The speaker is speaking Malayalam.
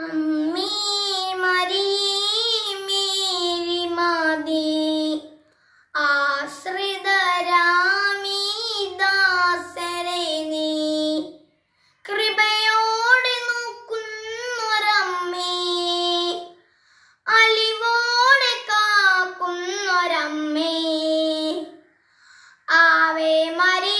അമ്മീ മരി മേരി നോക്കുന്നൊരമ്മേ കാക്കുന്നൊരമ്മേ ആവേ മരി